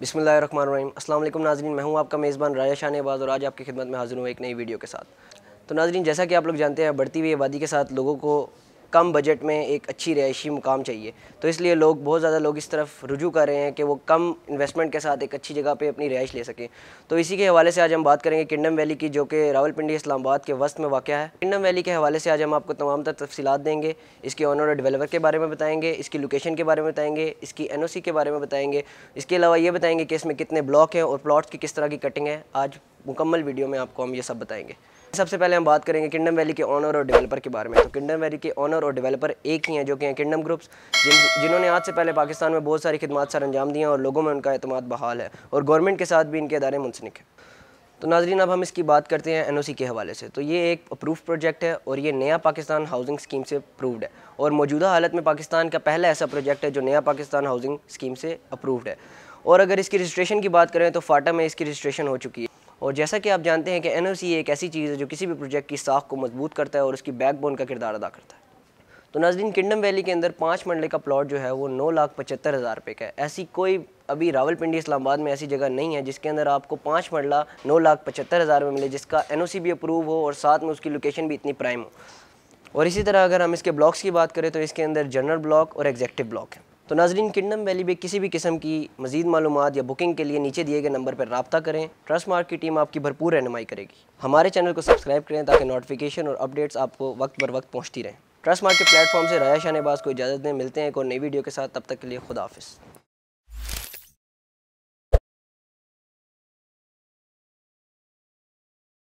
बिसमीम अल्लाम नाजरीन मैं हूं आपका मेज़बान राजा शाह और आज आपकी खिदमत में हाजिर हूँ एक नई वीडियो के साथ तो नाजरीन जैसा कि आप लोग जानते हैं बढ़ती हुई आबादी के साथ लोगों को कम बजट में एक अच्छी रिहायशी मुकाम चाहिए तो इसलिए लोग बहुत ज़्यादा लोग इस तरफ रुजू कर रहे हैं कि वो कम इन्वेस्टमेंट के साथ एक अच्छी जगह पर अपनी रिहाइश ले सकें तो इसी के हवाले से आज हम बात करेंगे किंगडम वैली की जो कि रावलपिंडी इस्लामाबाद के वस्त में वाक़ है किंगडम वैली के हवाले से आज हम आपको तमाम तर तफसीत देंगे इसके ऑनर और डेवलपर के बारे में बताएंगे इसकी लोकेशन के बारे में बताएंगे इसकी एन के बारे में बताएंगे इसके अलावा ये बताएंगे कि इसमें कितने ब्लॉक हैं और प्लाट्स की किस तरह की कटिंग है आज मुकम्मल वीडियो में आपको हम ये सब बताएँगे सबसे पहले हम बात करेंगे किंगडम वैली के ऑनर और डेवलपर के बारे में तो किंगडम वैली के ऑनर और डेवलपर एक ही हैं जो कि हैं किंगडम ग्रुप्स जिन जिन्होंने आज से पहले पाकिस्तान में बहुत सारी खिदमत सर अंजाम दी हैं और लोगों में उनका अतम बहाल है और गवर्नमेंट के साथ भी इनके अदारे मुनसनिक हैं तो नाजरीन अब हम इसकी बात करते हैं एनओसी के हवाले से तो ये एक अप्रूव प्रोजेक्ट है और ये नया पाकिस्तान हाउसिंग स्कीम से अप्रूव्ड है और मौजूदा हालत में पाकिस्तान का पहला ऐसा प्रोजेक्ट है जो नया पाकिस्तान हाउसिंग स्कीम से अप्रूव्ड है और अगर इसकी रजिस्ट्रेशन की बात करें तो फाटा में इसकी रजिस्ट्रेशन हो चुकी है और जैसा कि आप जानते हैं कि एन एक ऐसी चीज़ है जो किसी भी प्रोजेक्ट की साख को मजबूत करता है और उसकी बैकबोन का किरदार अदा करता है तो नाजरीन किंगडम वैली के अंदर पाँच मंडल का प्लॉट जो है वो नौ लाख पचहत्तर हज़ार रुपये का है ऐसी कोई अभी रावलपिंडी इस्लामाबाद में ऐसी जगह नहीं है जिसके अंदर आपको पाँच मंडला नौ लाख पचहत्तर हज़ार में मिले जिसका एन भी अप्रूव हो और साथ में उसकी लोकेशन भी इतनी प्राइम हो और इसी तरह अगर हम इसके ब्लॉक्स की बात करें तो इसके अंदर जनरल ब्लॉक और एग्जेक्टिव ब्लॉक है तो नाजरीन किंगडम वैली में किसी भी किस्म की मजीद मालूम या बुकिंग के लिए नीचे दिए गए नंबर पर रबता करें ट्रस्ट मार्क की टीम आपकी भरपूर रहनमाई करेगी हमारे चैनल को सब्सक्राइब करें ताकि नोटिफिकेशन और अपडेट्स आपको वक्त बर वक्त पहुँचती रहें ट्रस्ट मार्क के प्लेटफॉर्म से राया शाहबाज को इजाज़त दें मिलते हैं एक और नई वीडियो के साथ तब तक के लिए खुदाफिज़